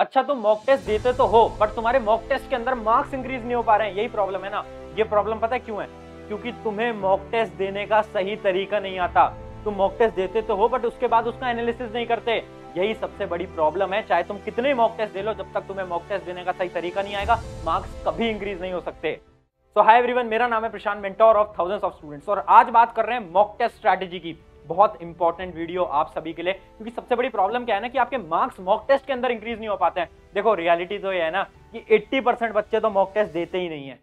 अच्छा तुम mock test देते तो हो बट तुम्हारे मॉक टेस्ट के अंदर मार्क्स इंक्रीज नहीं हो पा रहे हैं यही प्रॉब्लम है ना ये प्रॉब्लम पता है क्यों है क्योंकि तुम्हें मॉक टेस्ट देने का सही तरीका नहीं आता तुम मॉक टेस्ट देते तो हो बट उसके बाद उसका एनालिसिस नहीं करते यही सबसे बड़ी प्रॉब्लम है चाहे तुम कितने मॉक टेस्ट दे लो जब तक तुम्हें मॉक टेस्ट देने का सही तरीका नहीं आएगा मार्क्स कभी इंक्रीज नहीं हो सकते सो हाय एवरीवन मेरा नाम है Prashant mentor of thousands of students और आज बात कर रहे हैं मॉक टेस्ट स्ट्रैटेजी की बहुत इंपॉर्टेंट वीडियो आप सभी के लिए क्योंकि सबसे बड़ी प्रॉब्लम क्या है ना कि आपके मार्क्स मॉक टेस्ट के अंदर इंक्रीज नहीं हो पाते हैं देखो रियलिटी तो ये है ना कि 80 परसेंट बच्चे तो मॉक टेस्ट देते ही नहीं है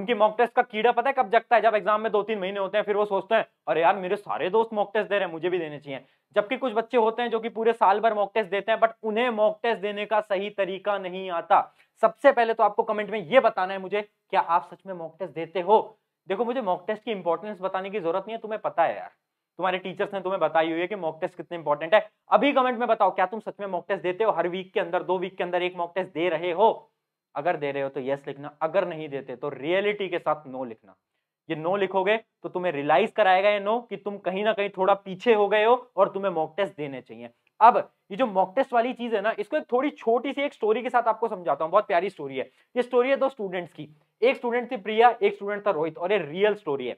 उनकी मॉक टेस्ट का कीड़ा पता है कब जगता है जब एग्जाम में दो तीन महीने होते हैं फिर वो सोचते हैं अरे यार मेरे सारे दोस्त मॉक टेस्ट दे रहे हैं मुझे भी देने चाहिए जबकि कुछ बच्चे होते हैं जो कि पूरे साल भर मॉक टेस्ट देते हैं बट उन्हें मॉक टेस्ट देने का सही तरीका नहीं आता सबसे पहले तो आपको कमेंट में ये बताना है मुझे क्या आप सच में मॉक टेस्ट देते हो देखो मुझे मॉक टेस्ट की इंपॉर्टेंस बताने की जरूरत नहीं है तुम्हें पता है यार तुम्हारे टीचर्स ने तुम्हें बताई हुई है कि मॉक टेस्ट कितने इंपॉर्टेंट है अभी कमेंट में बताओ क्या तुम सच में मॉक टेस्ट देते हो हर वीक के अंदर दो वीक के अंदर एक मॉक टेस्ट दे रहे हो अगर दे रहे हो तो यस लिखना अगर नहीं देते तो रियलिटी के साथ नो लिखना ये नो लिखोगे तो तुम्हें रियलाइज कराएगा ये नो कि तुम कहीं ना कहीं थोड़ा पीछे हो गए हो और तुम्हें मॉक टेस्ट देने चाहिए अब ये जो मॉक टेस्ट वाली चीज है ना इसको एक थोड़ी छोटी सी एक स्टोरी के साथ आपको समझाता हूँ बहुत प्यारी स्टोरी है ये स्टोरी है दो स्टूडेंट्स की एक स्टूडेंट थी प्रिया एक स्टूडेंट था रोहित और ये रियल स्टोरी है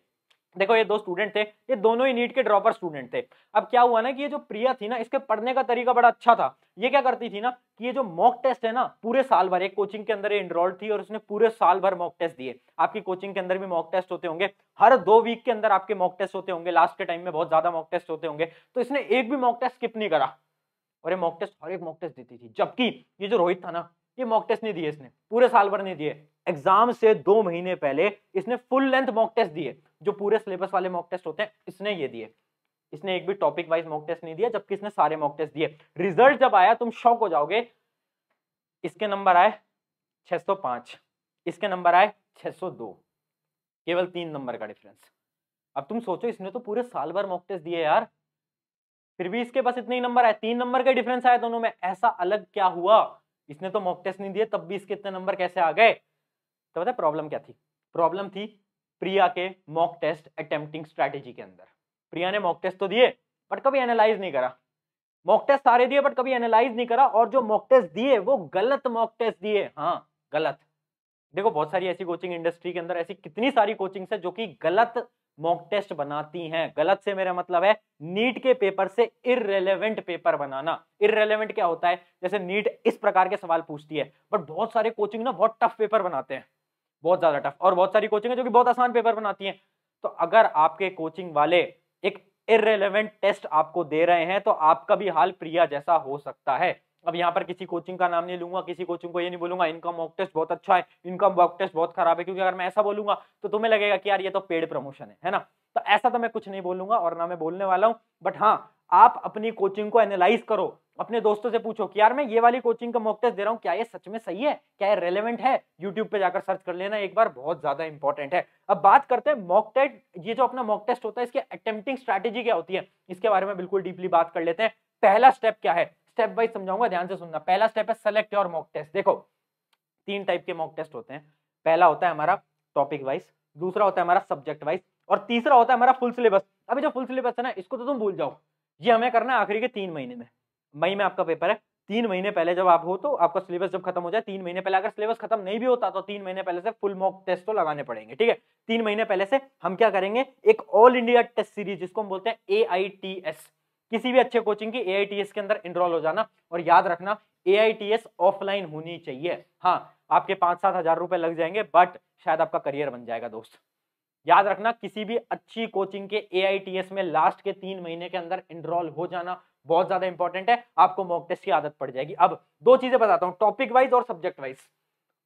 देखो ये दो स्टूडेंट थे ये दोनों ही नीट के ड्रॉपर स्टूडेंट थे अब क्या हुआ ना कि ये जो प्रिया थी ना इसके पढ़ने का तरीका बड़ा अच्छा था ये क्या करती थी ना कि ये जो मॉक टेस्ट है ना पूरे साल भर एक कोचिंग के अंदर इनरोल थी और उसने पूरे साल भर मॉक टेस्ट दिए आपकी कोचिंग के अंदर भी मॉक टेस्ट होते होंगे हर दो वीक के अंदर आपके मॉक टेस्ट होते होंगे लास्ट के टाइम में बहुत ज्यादा मॉक टेस्ट होते होंगे तो इसने एक भी मॉक टेस्ट स्किप नहीं करा और ये मॉक टेस्ट हर एक मॉक टेस्ट देती थी जबकि ये जो रोहित था ना ये मॉक टेस्ट नहीं दिए इसने पूरे साल भर नहीं दिए एग्जाम से दो महीने पहले इसने फुल लेंथ मॉक टेस्ट दिए जो पूरे सिलेबस वाले मॉक टेस्ट होते हैं इसने ये दिए इसने एक भी टॉपिक वाइज मॉक टेस्ट नहीं दिया जबकि इसने सारे मॉक टेस्ट दिए रिजल्ट जब आया तुम शौक हो जाओगे इसके नंबर आए 605 इसके नंबर आए 602 केवल तीन नंबर का डिफरेंस अब तुम सोचो इसने तो पूरे साल भर मॉक टेस्ट दिए यार फिर भी इसके पास इतने ही नंबर आए तीन नंबर का डिफरेंस आया दोनों में ऐसा अलग क्या हुआ इसने तो मॉक टेस्ट नहीं दिए तब भी इसके इतने नंबर कैसे आ गए तो पता प्रॉब्लम क्या थी प्रॉब्लम थी प्रिया के मॉक टेस्ट अटेम्प्टिंग स्ट्रैटेजी के अंदर प्रिया ने मॉक टेस्ट तो दिए बट कभी एनालाइज नहीं करा मॉक टेस्ट सारे दिए बट कभी एनालाइज नहीं करा और जो मॉक टेस्ट दिए वो गलत मॉक टेस्ट दिए हाँ गलत देखो बहुत सारी ऐसी कोचिंग इंडस्ट्री के अंदर ऐसी कितनी सारी कोचिंग्स है जो कि गलत मॉक टेस्ट बनाती हैं गलत से मेरा मतलब है नीट के पेपर से इरेलीवेंट पेपर बनाना इरेलीवेंट क्या होता है जैसे नीट इस प्रकार के सवाल पूछती है बट बहुत सारे कोचिंग ना बहुत टफ पेपर बनाते हैं बहुत ज्यादा टफ और बहुत सारी कोचिंग है जो कि बहुत आसान पेपर बनाती है तो अगर आपके कोचिंग वाले एक इरेलीवेंट टेस्ट आपको दे रहे हैं तो आपका भी हाल प्रिया जैसा हो सकता है अब यहाँ पर किसी कोचिंग का नाम नहीं लूंगा किसी कोचिंग को ये नहीं बोलूंगा इनका मॉक टेस्ट बहुत अच्छा है इनका मॉक टेस्ट बहुत खराब है क्योंकि अगर मैं ऐसा बोलूंगा तो तुम्हें लगेगा कि यार ये तो पेड प्रमोशन है है ना तो ऐसा तो मैं कुछ नहीं बोलूंगा और ना मैं बोलने वाला हूँ बट हाँ आप अपनी कोचिंग को एनालाइज करो अपने दोस्तों से पूछो कि यार मैं ये वाली कोचिंग का मॉक टेस्ट दे रहा हूँ क्या ये सच में सही है क्या ये रेलेवेंट है यूट्यूब पे जाकर सर्च कर लेना एक बार बहुत ज्यादा इंपॉर्टेंट है अब बात करते हैं मॉक टेस्ट ये जो अपना मॉक टेस्ट होता है इसकी अटेम्प्टिंग स्ट्रेटेजी क्या होती है इसके बारे में बिल्कुल डीपली बात कर लेते हैं पहला स्टेप क्या है स्टेप बाई समझाऊंगा ध्यान से सुनना पहला स्टेप है सेलेक्ट योर मॉक टेस्ट देखो तीन टाइप के मॉक टेस्ट होते हैं पहला होता है हमारा टॉपिक वाइज दूसरा होता है हमारा सब्जेक्ट वाइज और तीसरा होता है हमारा फुल सिलेबस अभी जो फुल सिलेबस है ना इसको तो तुम भूल जाओ ये हमें करना है आखिरी के तीन महीने में मई में आपका पेपर है तीन महीने पहले जब आप हो तो आपका सिलेबस जब खत्म हो जाए तीन महीने पहले अगर सिलेबस खत्म नहीं भी होता तो तीन महीने पहले से फुल मॉक टेस्ट तो लगाने पड़ेंगे ठीक है तीन महीने पहले से हम क्या करेंगे एक ऑल इंडिया टेस्ट सीरीज जिसको हम बोलते हैं ए किसी भी अच्छे कोचिंग की ए के अंदर इनरोल हो जाना और याद रखना A I T S offline होनी चाहिए हाँ आपके पांच सात हजार रुपए लग जाएंगे बट शायद आपका करियर बन जाएगा दोस्त याद रखना किसी भी अच्छी कोचिंग के ए आई टी एस में लास्ट के तीन महीने के अंदर इनरोल हो जाना बहुत ज्यादा इंपॉर्टेंट है आपको मॉक टेस्ट की आदत पड़ जाएगी अब दो चीजें बताता हूँ टॉपिक वाइज और सब्जेक्ट वाइज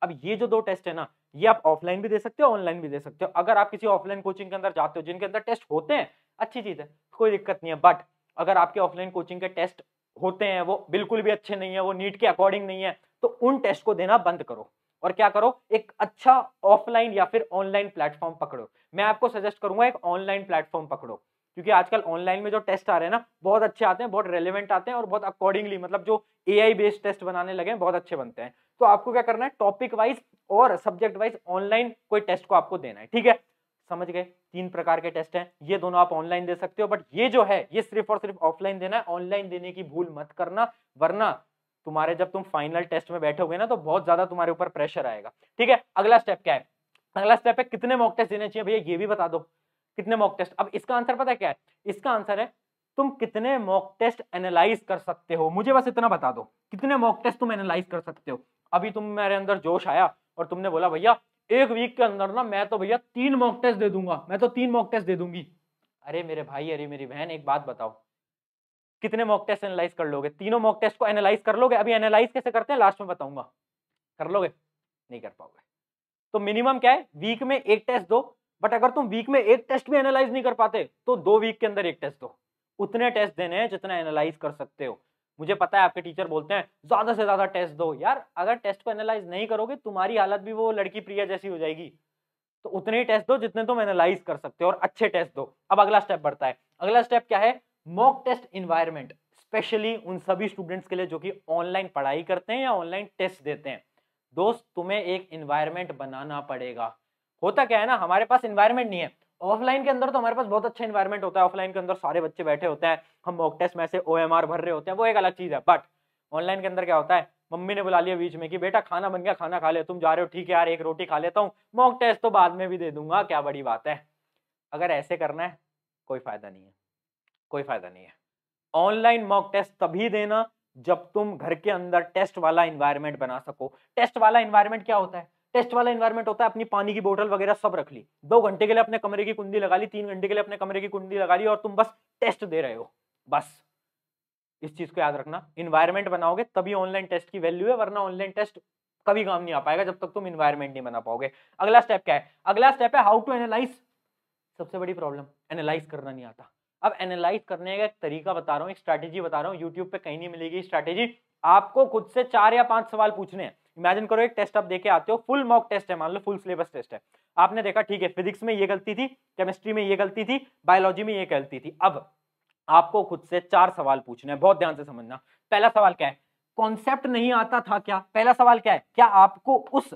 अब ये जो दो टेस्ट है ना ये आप ऑफलाइन भी दे सकते हो ऑनलाइन भी दे सकते हो अगर आप किसी ऑफलाइन कोचिंग के अंदर जाते हो जिनके अंदर टेस्ट होते हैं अच्छी चीज है कोई दिक्कत नहीं है बट अगर आपके ऑफलाइन कोचिंग के टेस्ट होते हैं वो बिल्कुल भी अच्छे नहीं है वो नीट के अकॉर्डिंग नहीं है तो उन टेस्ट को देना बंद करो और क्या करो एक अच्छा ऑफलाइन या फिर ऑनलाइन प्लेटफॉर्म पकड़ो मैं आपको सजेस्ट करूंगा एक ऑनलाइन प्लेटफॉर्म पकड़ो क्योंकि आजकल ऑनलाइन में जो टेस्ट आ रहे हैं ना बहुत अच्छे आते हैं बहुत रेलिवेंट आते हैं और बहुत अकॉर्डिंगली मतलब जो ए बेस्ड टेस्ट बनाने लगे हैं बहुत अच्छे बनते हैं तो आपको क्या करना है टॉपिक वाइज और सब्जेक्ट वाइज ऑनलाइन कोई टेस्ट को आपको देना है ठीक है समझ गए तीन प्रकार के टेस्ट हैं ये दोनों आप ऑनलाइन दे सकते हो बट ये जो है ये सिर्फ और सिर्फ ऑफलाइन देना है ऑनलाइन देने की भूल मत करना वरना तुम्हारे जब तुम फाइनल टेस्ट में बैठोगे ना तो बहुत ज्यादा तुम्हारे ऊपर प्रेशर आएगा ठीक है अगला स्टेप क्या है अगला स्टेप है कितने मॉक टेस्ट देने चाहिए भैया ये भी बता दो कितने मॉक टेस्ट अब इसका आंसर पता क्या है इसका आंसर है तुम कितने मॉक टेस्ट एनालाइज कर सकते हो मुझे बस इतना बता दो कितने मॉक टेस्ट तुम एनालाइज कर सकते हो अभी तुम मेरे अंदर जोश आया और तुमने बोला भैया एक वीक के अंदर ना मैं तो भैया तीन मॉक टेस्ट दे दूंगा मैं तो तीन मॉक टेस्ट दे दूंगी अरे मेरे भाई अरे मेरी बहन एक बात बताओ कितने मॉक टेस्ट एनालाइज कर लोगे तीनों मॉक टेस्ट को एनालाइज कर लोगे अभी एनालाइज कैसे करते हैं लास्ट में बताऊंगा कर लोगे नहीं कर पाओगे तो मिनिमम क्या है वीक में एक टेस्ट दो बट अगर तुम वीक में एक टेस्ट भी एनालाइज नहीं कर पाते तो दो वीक के अंदर एक टेस्ट दो उतने टेस्ट देने हैं जितना एनालाइज कर सकते हो मुझे पता है आपके टीचर बोलते हैं ज्यादा से ज्यादा टेस्ट दो यार अगर टेस्ट को एनालाइज नहीं करोगे तुम्हारी हालत भी वो लड़की प्रिया जैसी हो जाएगी तो उतने ही टेस्ट दो जितने तुम एनालाइज कर सकते हो और अच्छे टेस्ट दो अब अगला स्टेप बढ़ता है अगला स्टेप क्या है मॉक टेस्ट इन्वायरमेंट स्पेशली उन सभी स्टूडेंट्स के लिए जो कि ऑनलाइन पढ़ाई करते हैं या ऑनलाइन टेस्ट देते हैं दोस्त तुम्हें एक इन्वायरमेंट बनाना पड़ेगा होता क्या है ना हमारे पास इन्वायरमेंट नहीं है ऑफलाइन के अंदर तो हमारे पास बहुत अच्छा इन्वायरमेंट होता है ऑफलाइन के अंदर सारे बच्चे बैठे होते हैं हम मॉक टेस्ट में से ओ भर रहे होते हैं वो एक अलग चीज़ है बट ऑनलाइन के अंदर क्या होता है मम्मी ने बुला लिया बीच में कि बेटा खाना बन गया खाना खा ले तुम जा रहे हो ठीक है यार एक रोटी खा लेता हूँ मॉक टेस्ट तो बाद में भी दे दूंगा क्या बड़ी बात है अगर ऐसे करना है कोई फायदा नहीं है कोई फायदा नहीं है ऑनलाइन मॉक टेस्ट तभी देना जब तुम घर के अंदर टेस्ट वाला इन्वायरमेंट बना सको टेस्ट वाला इन्वायरमेंट क्या होता है टेस्ट वाला इन्वायरमेंट होता है अपनी पानी की बोतल वगैरह सब रख ली दो घंटे के लिए अपने कमरे की कुंडी लगा ली तीन घंटे के लिए अपने कमरे की कुंडी लगा ली और तुम बस टेस्ट दे रहे हो बस इस चीज को याद रखना इन्वायरमेंट बनाओगे तभी ऑनलाइन टेस्ट की वैल्यू है वरना ऑनलाइन टेस्ट कभी काम नहीं आ पाएगा जब तक तुम इन्वायरमेंट नहीं बना पाओगे अगला स्टेप क्या है अगला स्टेप है हाउ टू एनालाइज सबसे बड़ी प्रॉब्लम एनालाइज करना नहीं आता अब एनालाइज करने का एक तरीका बता रहा हूँ एक स्ट्रैटेजी बता रहा हूँ यूट्यूब पे कहीं नहीं मिलेगी स्ट्रैटेजी आपको खुद से चार या पांच सवाल पूछने हैं इमेजिन करो एक टेस्ट आप देखे आते हो फुल मॉक टेस्ट है मान लो फुल सिलेबस टेस्ट है आपने देखा ठीक है फिजिक्स में ये गलती थी केमिस्ट्री में ये गलती थी बायोलॉजी में ये गलती थी अब आपको खुद से चार सवाल पूछने हैं बहुत ध्यान से समझना पहला सवाल क्या है कॉन्सेप्ट नहीं आता था क्या पहला सवाल क्या है क्या आपको उस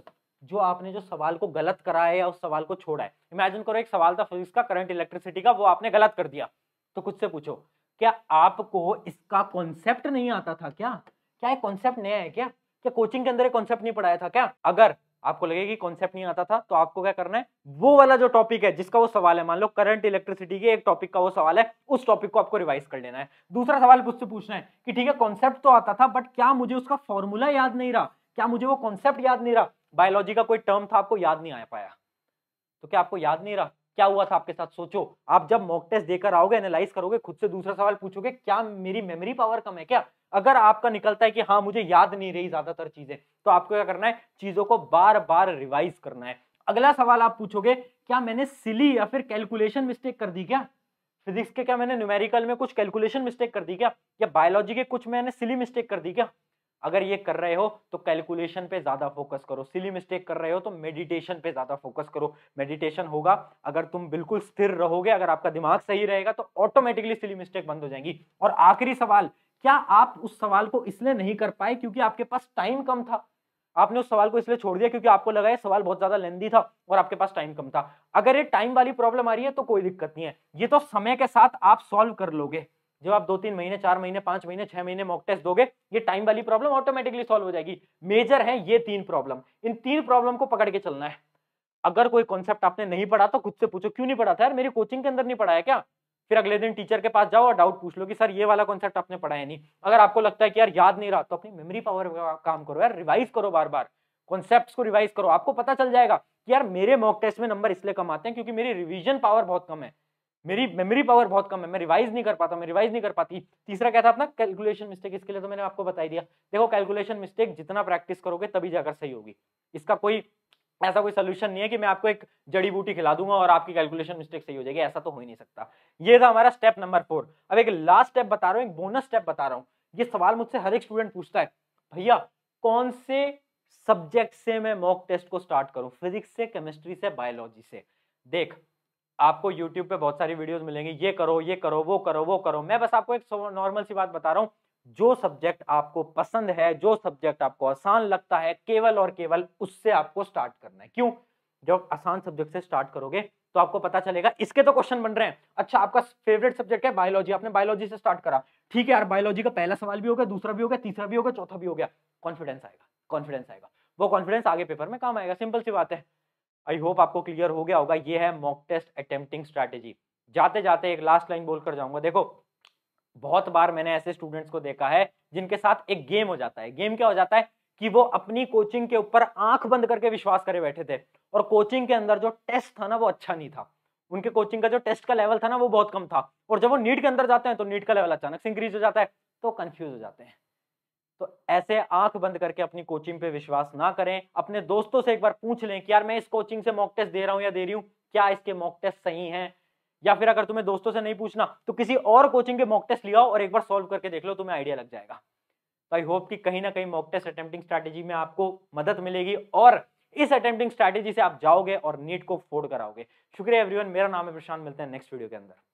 जो आपने जो सवाल को गलत करा है या उस सवाल को छोड़ा है इमेजिन करो एक सवाल था फिजिक्स का करंट इलेक्ट्रिसिटी का वो आपने गलत कर दिया तो खुद से पूछो क्या आपको इसका कॉन्सेप्ट नहीं आता था क्या क्या कॉन्सेप्ट नया है क्या क्या कोचिंग के अंदर कॉन्सेप्ट नहीं पढ़ाया था क्या अगर आपको लगे कि कॉन्सेप्ट नहीं आता था तो आपको क्या करना है वो वाला जो टॉपिक है जिसका वो सवाल है मान लो करंट इलेक्ट्रिसिटी के एक टॉपिक का वो सवाल है उस टॉपिक को आपको रिवाइज कर लेना है दूसरा सवाल मुझसे पूछना है कि ठीक है कॉन्सेप्ट तो आता था बट क्या मुझे उसका फॉर्मूला याद नहीं रहा क्या मुझे वो कॉन्सेप्ट याद नहीं रहा बायोलॉजी का कोई टर्म था आपको याद नहीं आ पाया तो क्या आपको याद नहीं रहा क्या हुआ था आपके साथ सोचो आप जब मॉक टेस्ट देकर आओगे एनालाइज करोगे खुद से दूसरा सवाल पूछोगे क्या मेरी मेमोरी पावर कम है क्या अगर आपका निकलता है कि हाँ मुझे याद नहीं रही ज्यादातर चीजें तो आपको क्या करना है चीजों को बार बार रिवाइज करना है अगला सवाल आप पूछोगे क्या मैंने सिली या फिर कैलकुलेशन मिस्टेक कर दी क्या फिजिक्स के क्या मैंने न्यूमेरिकल में कुछ कैलकुलेशन मिस्टेक कर दी क्या या बायोलॉजी के कुछ मैंने सिली मिस्टेक कर दी क्या अगर ये कर रहे हो तो कैलकुलेशन पे ज्यादा फोकस करो सिली मिस्टेक कर रहे हो तो मेडिटेशन पे ज्यादा फोकस करो मेडिटेशन होगा अगर तुम बिल्कुल स्थिर रहोगे अगर आपका दिमाग सही रहेगा तो ऑटोमेटिकली सिली मिस्टेक बंद हो जाएंगी और आखिरी सवाल क्या आप उस सवाल को इसलिए नहीं कर पाए क्योंकि आपके पास टाइम कम था आपने उस सवाल को इसलिए छोड़ दिया क्योंकि आपको लगा ये सवाल बहुत ज्यादा लेंदी था और आपके पास टाइम कम था अगर ये टाइम वाली प्रॉब्लम आ रही है तो कोई दिक्कत नहीं है ये तो समय के साथ आप सॉल्व कर लोगे जब आप दो तीन महीने चार महीने पांच महीने छह महीने मॉक टेस्ट दोगे ये टाइम वाली प्रॉब्लम ऑटोमेटिकली सॉल्व हो जाएगी मेजर है ये तीन प्रॉब्लम इन तीन प्रॉब्लम को पकड़ के चलना है अगर कोई कॉन्सेप्ट आपने नहीं पढ़ा तो खुद से पूछो क्यों नहीं पढ़ा था यार मेरी कोचिंग के अंदर नहीं पढ़ाया क्या फिर अगले दिन टीचर के पास जाओ और डाउट पूछ लो कि सर ये वाला कॉन्सेप्ट आपने पढ़ाया नहीं अगर आपको लगता है कि यार याद नहीं रहा तो अपनी मेमोरी पावर का काम करो यार रिवाइज करो बार बार कॉन्सेप्ट को रिवाइज करो आपको पता चल जाएगा कि यार मेरे मॉक टेस्ट में नंबर इसलिए कम आते हैं क्योंकि मेरी रिविजन पावर बहुत कम है मेरी मेमोरी पावर बहुत कम है मैं रिवाइज नहीं कर पाता मैं रिवाइज नहीं कर पाती तीसरा क्या था अपना कैलकुलेशन मिस्टेक इसके लिए तो मैंने आपको बताई दिया देखो कैलकुलेशन मिस्टेक जितना प्रैक्टिस करोगे तभी जाकर सही होगी इसका कोई ऐसा कोई सोल्यूशन नहीं है कि मैं आपको एक जड़ी बूटी खिला दूंगा और आपकी कैलकुलेशन मिस्टेक सही हो जाएगी ऐसा तो हो ही नहीं सकता ये था हमारा स्टेप नंबर फोर अब एक लास्ट स्टेप बता रहा हूँ एक बोनस स्टेप बता रहा हूँ ये सवाल मुझसे हर एक स्टूडेंट पूछता है भैया कौन से सब्जेक्ट से मैं मॉक टेस्ट को स्टार्ट करूँ फिजिक्स से केमिस्ट्री से बायोलॉजी से देख आपको यूट्यूब पे बहुत सारी वीडियोस मिलेंगी ये करो ये करो वो करो वो करो मैं बस आपको एक नॉर्मल सी बात बता रहा हूँ जो सब्जेक्ट आपको पसंद है जो सब्जेक्ट आपको आसान लगता है केवल और केवल उससे आपको स्टार्ट करना है क्यों जब आसान सब्जेक्ट से स्टार्ट करोगे तो आपको पता चलेगा इसके तो क्वेश्चन बन रहे हैं अच्छा आपका फेवरेट सब्जेक्ट है बायोलॉजी आपने बायोलॉजी से स्टार्ट करा ठीक है यार बायोलॉजी का पहला सवाल भी हो गया दूसरा भी हो गया तीसरा भी हो गया चौथा भी हो गया कॉन्फिडेंस आएगा कॉन्फिडेंस आएगा वो कॉन्फिडेंस आगे पेपर में काम आएगा सिंपल सी बात है आई होप आपको क्लियर हो गया होगा ये है मॉक टेस्ट अटेम्प्टिंग स्ट्रैटेजी जाते जाते एक लास्ट लाइन बोलकर जाऊंगा देखो बहुत बार मैंने ऐसे स्टूडेंट्स को देखा है जिनके साथ एक गेम हो जाता है गेम क्या हो जाता है कि वो अपनी कोचिंग के ऊपर आंख बंद करके विश्वास करे बैठे थे और कोचिंग के अंदर जो टेस्ट था ना वो अच्छा नहीं था उनके कोचिंग का जो टेस्ट का लेवल था ना वो बहुत कम था और जब वो नीट के अंदर जाते हैं तो नीट का लेवल अचानक से इंक्रीज हो जाता है तो कंफ्यूज हो जाते हैं तो ऐसे आंख बंद करके अपनी कोचिंग पे विश्वास ना करें अपने दोस्तों से एक बार पूछ लें कि यार मैं इस कोचिंग से मॉक टेस्ट दे रहा हूं या दे रही हूं क्या इसके मॉक टेस्ट सही हैं या फिर अगर तुम्हें दोस्तों से नहीं पूछना तो किसी और कोचिंग के मॉक टेस्ट लिया और एक बार सॉल्व करके देख लो तुम्हें आइडिया लग जाएगा तो आई होप कि कहीं ना कहीं मॉक टेस्ट अटेम्प्टिंग स्ट्रैटेजी में आपको मदद मिलेगी और इस अटेम्प्टिंग स्ट्रैटेजी से आप जाओगे और नीट को फोर्ड कराओगे शुक्रिया एवरीवन मेरा नाम है प्रशांत मिलते हैं नेक्स्ट वीडियो के अंदर